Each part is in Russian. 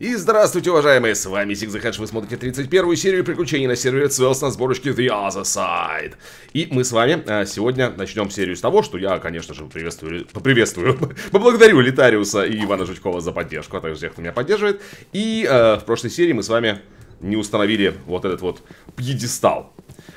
И здравствуйте, уважаемые, с вами Зигзахэдж, вы смотрите 31 серию приключений на сервере CELS на сборочке The Other Side. И мы с вами а, сегодня начнем серию с того, что я, конечно же, приветствую, поприветствую, поблагодарю Литариуса и Ивана Жучкова за поддержку, а также тех, кто меня поддерживает. И а, в прошлой серии мы с вами не установили вот этот вот пьедестал.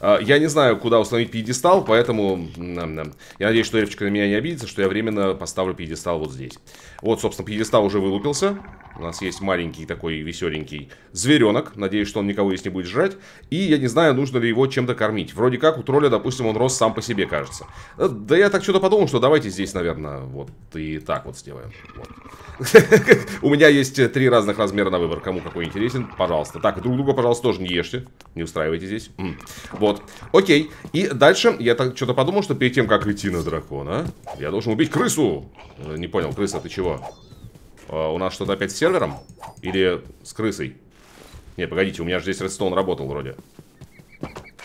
А, я не знаю, куда установить пьедестал, поэтому я надеюсь, что Эвчик на меня не обидится, что я временно поставлю пьедестал вот здесь. Вот, собственно, пьедестал уже вылупился. У нас есть маленький такой веселенький зверенок. Надеюсь, что он никого здесь не будет жрать. И я не знаю, нужно ли его чем-то кормить. Вроде как у тролля, допустим, он рос сам по себе, кажется. Э, да я так что-то подумал, что давайте здесь, наверное, вот и так вот сделаем. У меня есть три разных размера на выбор. Кому какой интересен, пожалуйста. Так, друг друга, пожалуйста, тоже не ешьте. Не устраивайте здесь. Вот. Окей. И дальше я так что-то подумал, что перед тем, как идти на дракона, я должен убить крысу. Э, не понял, крыса, ты чего? А, у нас что-то опять с сервером? Или с крысой? Не, погодите, у меня же здесь редстоун работал вроде.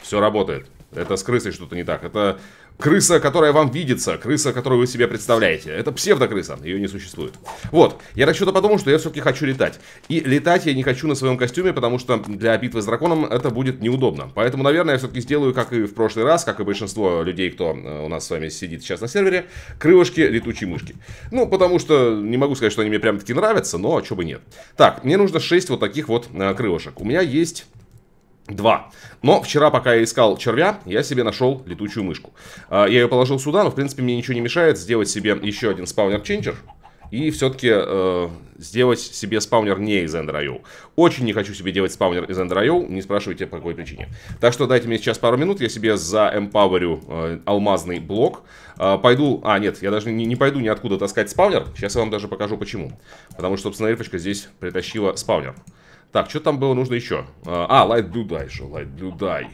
Все работает. Это с крысой что-то не так. Это крыса, которая вам видится, крыса, которую вы себе представляете. Это псевдокрыса, ее не существует. Вот, я так расчета подумал, что я все-таки хочу летать. И летать я не хочу на своем костюме, потому что для битвы с драконом это будет неудобно. Поэтому, наверное, я все-таки сделаю, как и в прошлый раз, как и большинство людей, кто э, у нас с вами сидит сейчас на сервере, крылышки летучей мышки. Ну, потому что не могу сказать, что они мне прям-таки нравятся, но чего бы нет. Так, мне нужно 6 вот таких вот э, крылышек. У меня есть Два. Но вчера, пока я искал червя, я себе нашел летучую мышку. А, я ее положил сюда, но, в принципе, мне ничего не мешает сделать себе еще один спаунер-ченджер. И все-таки э, сделать себе спаунер не из Ender.io. Очень не хочу себе делать спаунер из Ender.io, не спрашивайте по какой причине. Так что дайте мне сейчас пару минут, я себе заэмпаверю э, алмазный блок. Э, пойду, а нет, я даже не, не пойду ниоткуда таскать спаунер. Сейчас я вам даже покажу почему. Потому что, собственно, эльфочка здесь притащила спаунер. Так, что там было нужно еще? А, light blue die еще, light blue die.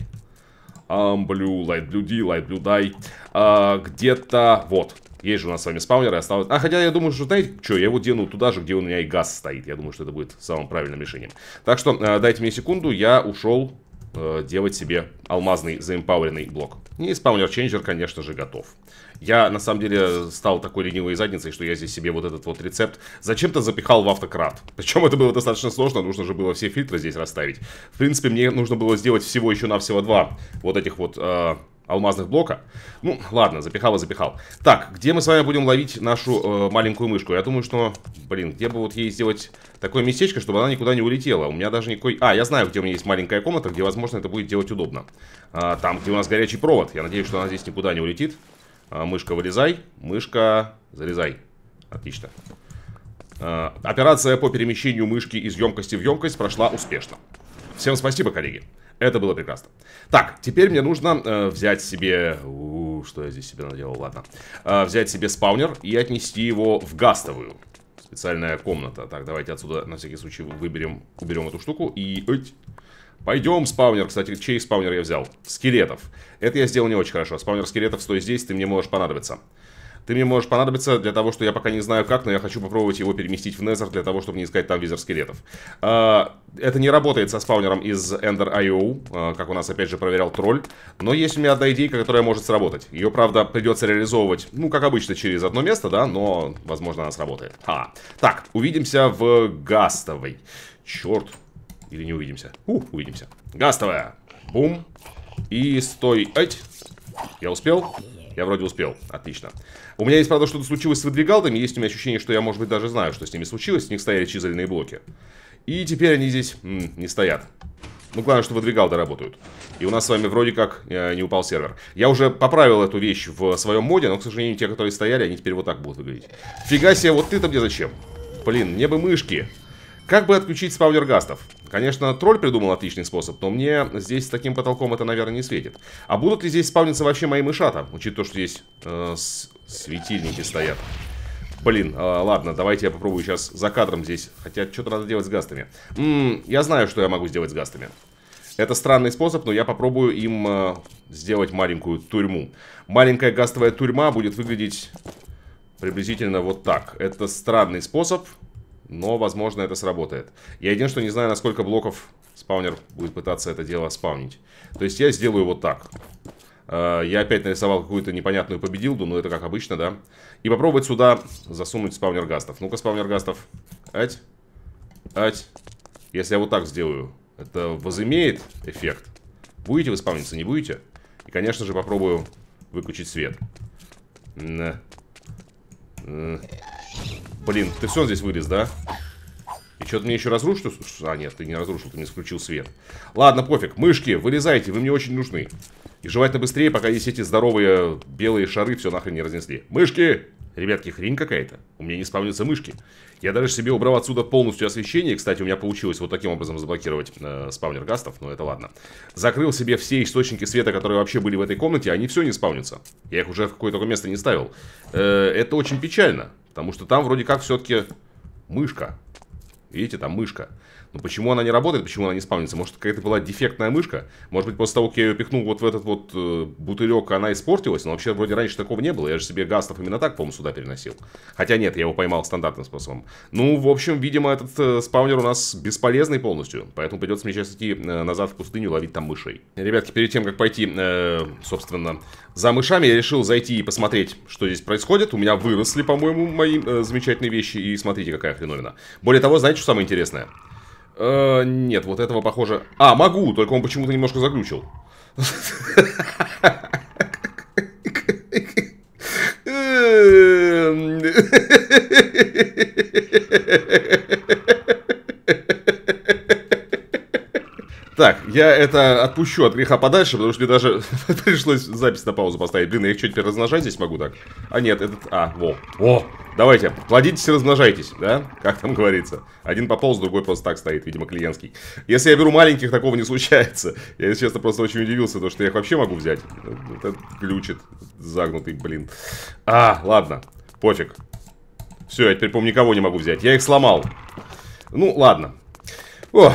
Um, blue, light blue die, light blue die. А, где-то, вот, есть же у нас с вами спаунеры, осталось... А, хотя я думаю, что, знаете, что, я его дену туда же, где у меня и газ стоит. Я думаю, что это будет самым правильным решением. Так что, э, дайте мне секунду, я ушел э, делать себе алмазный заэмпауэренный блок. И спаунер-ченджер, конечно же, готов. Я, на самом деле, стал такой ленивой задницей, что я здесь себе вот этот вот рецепт зачем-то запихал в автократ. Причем это было достаточно сложно, нужно же было все фильтры здесь расставить. В принципе, мне нужно было сделать всего еще навсего два вот этих вот э, алмазных блока. Ну, ладно, запихал и запихал. Так, где мы с вами будем ловить нашу э, маленькую мышку? Я думаю, что, блин, где бы вот ей сделать такое местечко, чтобы она никуда не улетела? У меня даже никакой... А, я знаю, где у меня есть маленькая комната, где, возможно, это будет делать удобно. А, там, где у нас горячий провод. Я надеюсь, что она здесь никуда не улетит. А, мышка, вылезай. Мышка, залезай. Отлично. А, операция по перемещению мышки из емкости в емкость прошла успешно. Всем спасибо, коллеги. Это было прекрасно. Так, теперь мне нужно э, взять себе... У, что я здесь себе наделал? Ладно. Э, взять себе спаунер и отнести его в гастовую. Специальная комната. Так, давайте отсюда на всякий случай выберем, уберем эту штуку и... Пойдем, спаунер. Кстати, чей спаунер я взял? Скелетов. Это я сделал не очень хорошо. Спаунер скелетов, стой здесь, ты мне можешь понадобиться ты мне можешь понадобиться для того, что я пока не знаю как, но я хочу попробовать его переместить в Незер для того, чтобы не искать там визер скелетов. А, это не работает со спаунером из Ender.io, а, как у нас опять же проверял тролль, но есть у меня одна идейка, которая может сработать. Ее, правда, придется реализовывать, ну, как обычно, через одно место, да, но, возможно, она сработает. А, Так, увидимся в Гастовой. Черт, или не увидимся? У, увидимся. Гастовая. Бум. И стой. Эть. Я успел. Я вроде успел, отлично У меня есть, правда, что-то случилось с выдвигалдами, Есть у меня ощущение, что я, может быть, даже знаю, что с ними случилось С них стояли чизельные блоки И теперь они здесь м, не стоят ну, главное, что выдвигалды работают. И у нас с вами вроде как э, не упал сервер. Я уже поправил эту вещь в своем моде, но, к сожалению, те, которые стояли, они теперь вот так будут выглядеть. Фига себе, вот ты-то мне зачем? Блин, мне бы мышки. Как бы отключить спаунер гастов? Конечно, тролль придумал отличный способ, но мне здесь с таким потолком это, наверное, не светит. А будут ли здесь спавниться вообще мои мышата? Учитывая то, что здесь э, светильники стоят. Блин, э, ладно, давайте я попробую сейчас за кадром здесь. Хотя что-то надо делать с гастами. М -м, я знаю, что я могу сделать с гастами. Это странный способ, но я попробую им э, сделать маленькую тюрьму. Маленькая гастовая тюрьма будет выглядеть приблизительно вот так. Это странный способ. Но, возможно, это сработает. Я един, что не знаю, насколько блоков спаунер будет пытаться это дело спаунить. То есть я сделаю вот так. Э, я опять нарисовал какую-то непонятную победилду, но это как обычно, да. И попробовать сюда засунуть спаунер гастов. Ну-ка, спаунер гастов. Ать. Ать. Если я вот так сделаю, это возымеет эффект. Будете вы спавниться, не будете? И, конечно же, попробую выключить свет. Да. Блин, ты все здесь вылез, да? И что-то мне еще разрушил? А, нет, ты не разрушил, ты мне включил свет. Ладно, пофиг. Мышки, вылезайте, вы мне очень нужны. И желательно быстрее, пока есть эти здоровые белые шары, все нахрен не разнесли. Мышки, Ребятки, хрень какая-то. У меня не спавнятся мышки. Я даже себе убрал отсюда полностью освещение. Кстати, у меня получилось вот таким образом заблокировать э, спавнер гастов, но это ладно. Закрыл себе все источники света, которые вообще были в этой комнате. Они все не спавнятся. Я их уже в какое-то место не ставил. Э, это очень печально, потому что там вроде как все-таки мышка. Видите, там мышка. Но ну, почему она не работает, почему она не спавнится? Может, какая-то была дефектная мышка? Может быть, после того, как я ее пихнул вот в этот вот э, бутылек, она испортилась? Но вообще, вроде раньше такого не было. Я же себе гастов именно так, по-моему, сюда переносил. Хотя нет, я его поймал стандартным способом. Ну, в общем, видимо, этот э, спаунер у нас бесполезный полностью. Поэтому придется мне сейчас идти э, назад в пустыню ловить там мышей. Ребятки, перед тем, как пойти, э, собственно, за мышами, я решил зайти и посмотреть, что здесь происходит. У меня выросли, по-моему, мои э, замечательные вещи. И смотрите, какая хреновина. Более того, знаете, что самое интересное? Э, нет, вот этого, похоже... А, могу, только он почему-то немножко заглючил. Так, я это отпущу от греха подальше, потому что мне даже пришлось запись на паузу поставить. Блин, я их что, теперь размножать здесь могу так? А нет, этот... А, во. о, Давайте, плодитесь и размножайтесь, да? Как там говорится. Один пополз, другой просто так стоит, видимо, клиентский. Если я беру маленьких, такого не случается. Я, если честно, просто очень удивился, то, что я их вообще могу взять. Этот глючит, загнутый, блин. А, ладно, пофиг. Все, я теперь, по-моему, никого не могу взять. Я их сломал. Ну, ладно. Ох...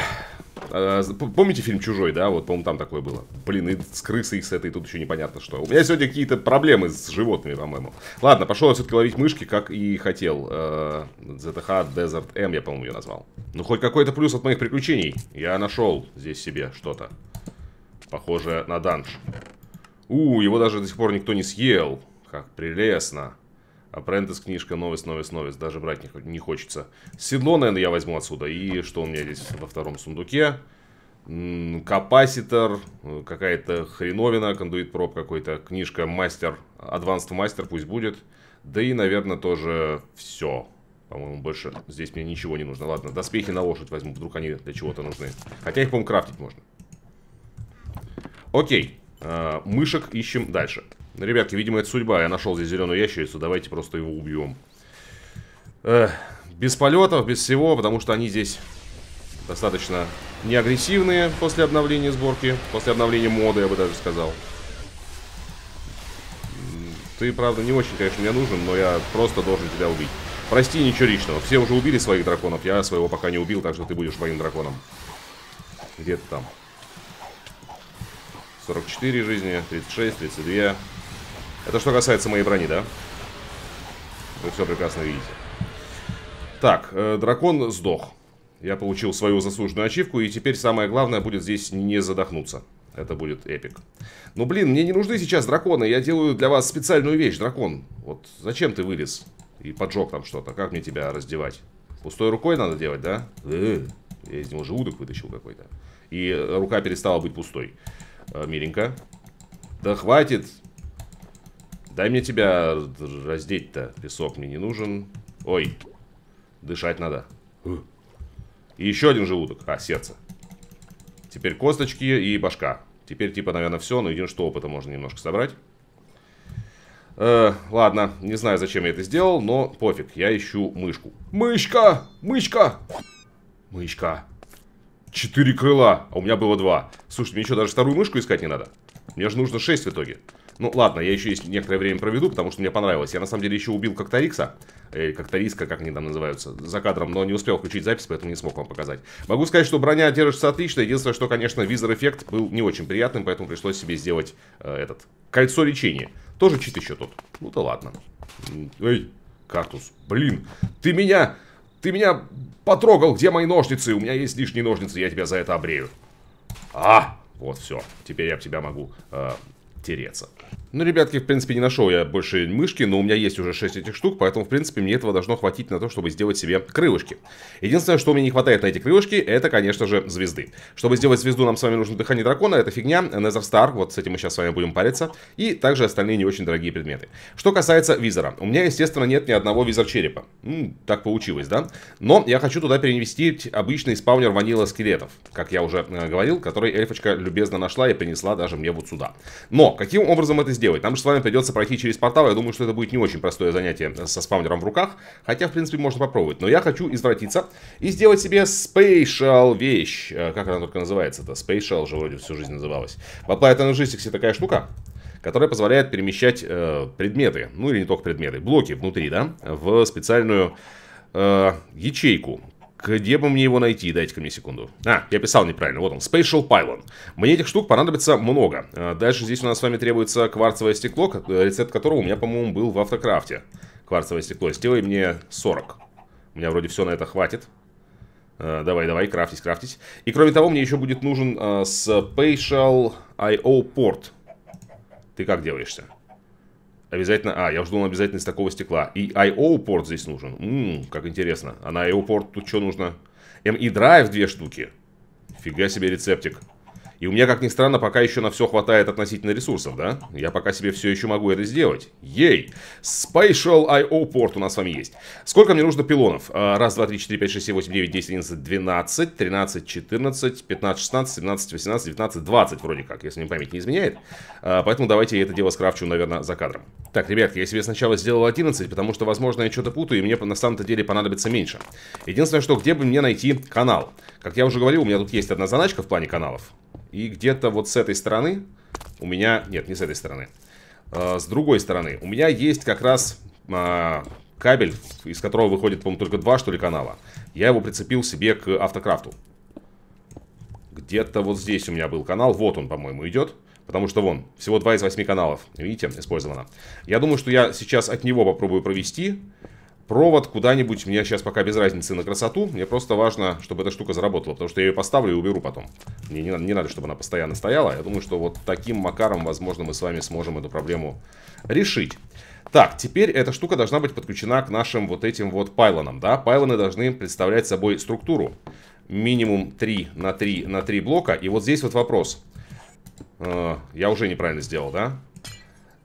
А, помните фильм «Чужой», да? Вот, по-моему, там такое было. Блин, и с крысой, и с этой, тут еще непонятно что. У меня сегодня какие-то проблемы с животными, по-моему. Ладно, пошел я все-таки ловить мышки, как и хотел. ZH Desert M, я, по-моему, ее назвал. Ну, хоть какой-то плюс от моих приключений. Я нашел здесь себе что-то. похожее на данж. У, его даже до сих пор никто не съел. Как прелестно. Апрентис книжка, новость, новость, новость. Даже брать не, не хочется. Седло, наверное, я возьму отсюда. И что у меня здесь во втором сундуке? Капаситор, какая-то хреновина, кондуит проб какой-то. Книжка мастер, адванст мастер пусть будет. Да и, наверное, тоже все. По-моему, больше здесь мне ничего не нужно. Ладно, доспехи на лошадь возьму, вдруг они для чего-то нужны. Хотя их, по-моему, крафтить можно. Окей, а, мышек ищем дальше. Ребятки, видимо, это судьба. Я нашел здесь зеленую ящерицу. Давайте просто его убьем. Эх, без полетов, без всего, потому что они здесь достаточно неагрессивные после обновления сборки. После обновления моды, я бы даже сказал. Ты, правда, не очень, конечно, мне нужен, но я просто должен тебя убить. Прости, ничего личного. Все уже убили своих драконов. Я своего пока не убил, так что ты будешь моим драконом. Где то там? 44 жизни, 36, 32. Это что касается моей брони, да? Вы все прекрасно видите. Так, э, дракон сдох. Я получил свою заслуженную ачивку, и теперь самое главное будет здесь не задохнуться. Это будет эпик. Ну, блин, мне не нужны сейчас драконы. Я делаю для вас специальную вещь, дракон. Вот зачем ты вылез и поджег там что-то? Как мне тебя раздевать? Пустой рукой надо делать, да? Э, я из него желудок вытащил какой-то. И рука перестала быть пустой. Э, миленько. Да хватит Дай мне тебя раздеть-то. Песок мне не нужен. Ой, дышать надо. И еще один желудок. А, сердце. Теперь косточки и башка. Теперь, типа, наверное, все. Но единственное, что опыта можно немножко собрать. Э, ладно, не знаю, зачем я это сделал, но пофиг. Я ищу мышку. Мышка! Мышка! Мышка. Четыре крыла, а у меня было два. Слушай, мне еще даже вторую мышку искать не надо. Мне же нужно шесть в итоге. Ну, ладно, я еще есть некоторое время проведу, потому что мне понравилось. Я, на самом деле, еще убил как-то Рикса. Э, как-то Риска, как они там называются, за кадром. Но не успел включить запись, поэтому не смог вам показать. Могу сказать, что броня держится отлично. Единственное, что, конечно, визор-эффект был не очень приятным, поэтому пришлось себе сделать э, этот... Кольцо лечения. Тоже чит еще тут. Ну да ладно. Эй, кактус. Блин, ты меня... Ты меня потрогал, где мои ножницы? У меня есть лишние ножницы, я тебя за это обрею. А, вот все. Теперь я тебя могу э, тереться. Ну, ребятки, в принципе, не нашел я больше мышки, но у меня есть уже 6 этих штук, поэтому, в принципе, мне этого должно хватить на то, чтобы сделать себе крылышки. Единственное, что мне не хватает на эти крылышки, это, конечно же, звезды. Чтобы сделать звезду, нам с вами нужно дыхание дракона, это фигня, Nether Стар, вот с этим мы сейчас с вами будем париться, и также остальные не очень дорогие предметы. Что касается визора, у меня, естественно, нет ни одного визор черепа. так получилось, да? Но я хочу туда перенести обычный спаунер ванила скелетов, как я уже э, говорил, который эльфочка любезно нашла и принесла даже мне вот сюда. Но каким образом это сделать? Нам же с вами придется пройти через портал. Я думаю, что это будет не очень простое занятие со спаунером в руках. Хотя, в принципе, можно попробовать. Но я хочу извратиться и сделать себе спейшал вещь. Э, как она только называется-то? Спейшал же вроде всю жизнь называлась. В Applied Energetics такая штука которая позволяет перемещать э, предметы, ну или не только предметы, блоки внутри, да, в специальную э, ячейку, где бы мне его найти? Дайте-ка мне секунду. А, я писал неправильно. Вот он, Spatial Pylon. Мне этих штук понадобится много. А, дальше здесь у нас с вами требуется кварцевое стекло, э, рецепт которого у меня, по-моему, был в автокрафте. Кварцевое стекло. Сделай мне 40. У меня вроде все на это хватит. А, давай, давай, крафтить, крафтить. И кроме того, мне еще будет нужен а, Spatial IO порт. Ты как делаешься? Обязательно, а, я жду думал, обязательно из такого стекла. И I.O.-порт здесь нужен. Ммм, как интересно. А на I.O.-порт тут что нужно? me Drive две штуки. Фига себе рецептик. И у меня, как ни странно, пока еще на все хватает относительно ресурсов, да? Я пока себе все еще могу это сделать. Ей! Spatial I.O. порт у нас с вами есть. Сколько мне нужно пилонов? А, раз, два, три, четыре, пять, шесть, семь, восемь, девять, десять, одиннадцать, двенадцать, тринадцать, четырнадцать, пятнадцать, шестнадцать, семнадцать, восемнадцать, девятнадцать, двадцать вроде как, если мне память не изменяет. А, поэтому давайте я это дело скрафчу, наверное, за кадром. Так, ребятки, я себе сначала сделал одиннадцать, потому что, возможно, я что-то путаю, и мне на самом-то деле понадобится меньше. Единственное, что где бы мне найти канал? Как я уже говорил, у меня тут есть одна заначка в плане каналов. И где-то вот с этой стороны у меня... Нет, не с этой стороны. Э, с другой стороны. У меня есть как раз э, кабель, из которого выходит, по-моему, только два, что ли, канала. Я его прицепил себе к автокрафту. Где-то вот здесь у меня был канал. Вот он, по-моему, идет. Потому что вон, всего два из восьми каналов, видите, использовано. Я думаю, что я сейчас от него попробую провести. Провод куда-нибудь, мне сейчас пока без разницы на красоту. Мне просто важно, чтобы эта штука заработала, потому что я ее поставлю и уберу потом. Мне не, не надо, чтобы она постоянно стояла. Я думаю, что вот таким макаром, возможно, мы с вами сможем эту проблему решить. Так, теперь эта штука должна быть подключена к нашим вот этим вот пайлонам, да? Пайлоны должны представлять собой структуру. Минимум 3 на 3 на 3 блока. И вот здесь вот вопрос. Э, я уже неправильно сделал, да?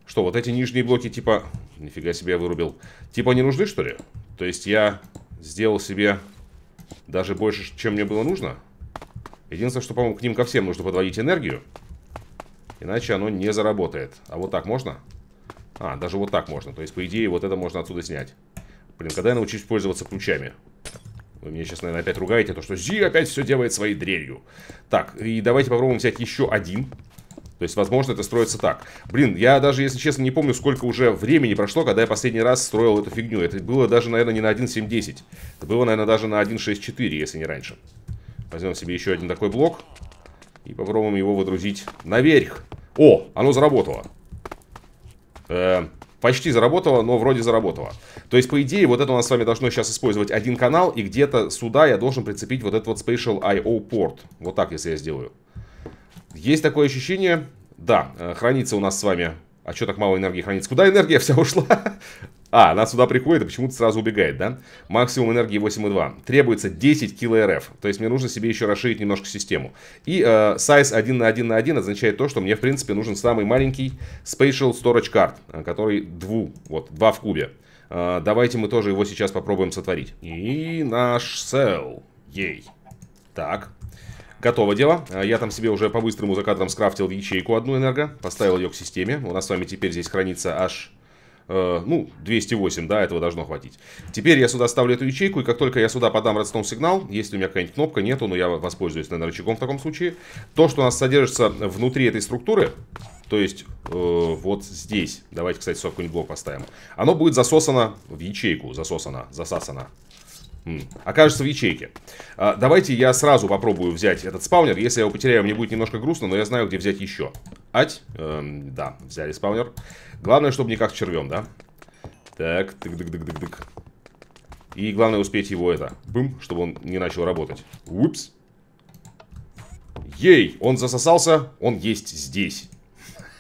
Что, вот эти нижние блоки типа... Нифига себе я вырубил. Типа не нужны, что ли? То есть я сделал себе даже больше, чем мне было нужно? Единственное, что, по-моему, к ним ко всем нужно подводить энергию. Иначе оно не заработает. А вот так можно? А, даже вот так можно. То есть, по идее, вот это можно отсюда снять. Блин, когда я научусь пользоваться ключами? Вы меня сейчас, наверное, опять ругаете, то что Зи опять все делает своей дрелью. Так, и давайте попробуем взять еще один. То есть, возможно, это строится так. Блин, я даже, если честно, не помню, сколько уже времени прошло, когда я последний раз строил эту фигню. Это было даже, наверное, не на 1.7.10. Это было, наверное, даже на 1.6.4, если не раньше. Возьмем себе еще один такой блок. И попробуем его водрузить наверх. О, оно заработало. Э, почти заработало, но вроде заработало. То есть, по идее, вот это у нас с вами должно сейчас использовать один канал. И где-то сюда я должен прицепить вот этот вот Spatial I.O. порт. Вот так, если я сделаю. Есть такое ощущение. Да, э, хранится у нас с вами а что так мало энергии хранится? Куда энергия вся ушла? А, она сюда приходит и почему-то сразу убегает, да? Максимум энергии 8,2. Требуется 10 кило РФ. То есть мне нужно себе еще расширить немножко систему. И э, size 1 на 1 на 1 означает то, что мне, в принципе, нужен самый маленький Spatial Storage Card, э, который 2, вот, 2 в кубе. Э, давайте мы тоже его сейчас попробуем сотворить. И наш cell, Ей. Так. Готово дело. А, я там себе уже по-быстрому за кадром скрафтил ячейку одну энерго. Поставил ее к системе. У нас с вами теперь здесь хранится аж... Э, ну, 208, да, этого должно хватить. Теперь я сюда ставлю эту ячейку, и как только я сюда подам родстон сигнал, если у меня какая-нибудь кнопка нету, но я воспользуюсь, наверное, рычагом в таком случае, то, что у нас содержится внутри этой структуры, то есть э, вот здесь, давайте, кстати, сюда какой-нибудь блок поставим, оно будет засосано в ячейку, засосано, засасано окажется в ячейке. А, давайте я сразу попробую взять этот спаунер. Если я его потеряю, мне будет немножко грустно, но я знаю, где взять еще. Ать. Эм, да, взяли спаунер. Главное, чтобы не как с червем, да? Так, тык-дык-дык-дык-дык. И главное успеть его это, бым, чтобы он не начал работать. Упс. Ей, он засосался, он есть здесь.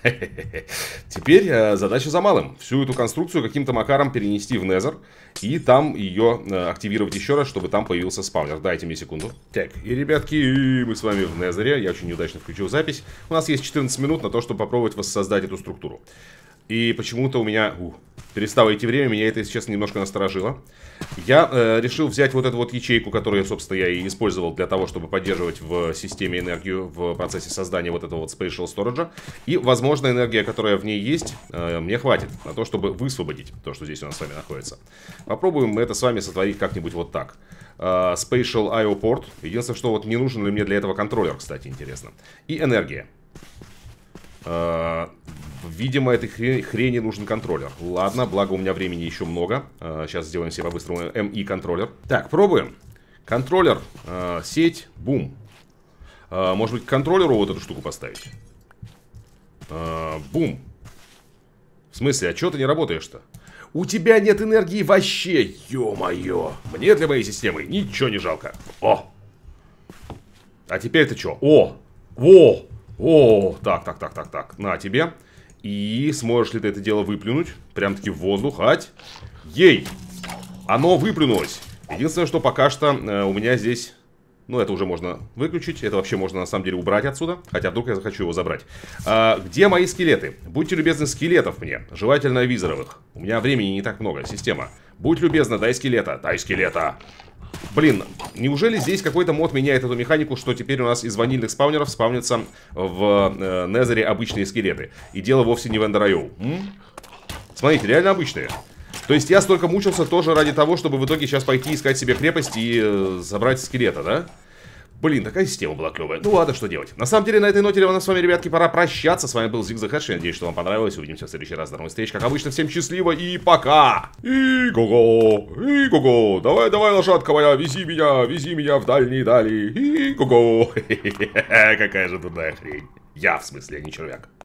Теперь э, задача за малым. Всю эту конструкцию каким-то макаром перенести в Незер и там ее э, активировать еще раз, чтобы там появился спаунер. Дайте мне секунду. Так, и, ребятки, мы с вами в Незере. Я очень неудачно включил запись. У нас есть 14 минут на то, чтобы попробовать воссоздать эту структуру. И почему-то у меня... Ух, перестало идти время, меня это, если честно, немножко насторожило. Я э, решил взять вот эту вот ячейку, которую, собственно, я и использовал для того, чтобы поддерживать в системе энергию в процессе создания вот этого вот Spatial Storage. И, возможно, энергия, которая в ней есть, э, мне хватит на то, чтобы высвободить то, что здесь у нас с вами находится. Попробуем это с вами сотворить как-нибудь вот так. Э, Spatial IO Port. Единственное, что вот не нужен ли мне для этого контроллер, кстати, интересно. И энергия. Э, Видимо, этой хрени, нужен контроллер. Ладно, благо у меня времени еще много. Сейчас э, сделаем себе по-быстрому МИ контроллер. Так, пробуем. Контроллер, э, сеть, бум. Э, может быть, к контроллеру вот эту штуку поставить? Бум. В смысле, а что ты не работаешь-то? У тебя нет энергии вообще, ё-моё. Мне для моей системы ничего не жалко. О! А теперь ты чё? О! О! О! Так, так, так, так, так. На тебе. И сможешь ли ты это дело выплюнуть? Прям-таки в воздух, ать. Ей! Оно выплюнулось. Единственное, что пока что э, у меня здесь... Ну, это уже можно выключить. Это вообще можно, на самом деле, убрать отсюда. Хотя вдруг я захочу его забрать. А, где мои скелеты? Будьте любезны, скелетов мне. Желательно визоровых. У меня времени не так много. Система. Будь любезна, дай скелета. Дай скелета. Блин, неужели здесь какой-то мод меняет эту механику, что теперь у нас из ванильных спаунеров спавнятся в э, Незере обычные скелеты? И дело вовсе не в Эндерайоу. Смотрите, реально обычные. То есть я столько мучился тоже ради того, чтобы в итоге сейчас пойти искать себе крепость и э, забрать скелета, да? Блин, такая система была клевая. Ну ладно, что делать. На самом деле, на этой ноте у нас с вами, ребятки, пора прощаться. С вами был Зиг Хэш. Я надеюсь, что вам понравилось. Увидимся в следующий раз. До новых встреч. Как обычно, всем счастливо и пока. И го-го. И го-го. Давай, давай, лошадка моя. Вези меня, вези меня в дальние дали. И го-го. Какая же дурная хрень. Я, в смысле, не червяк.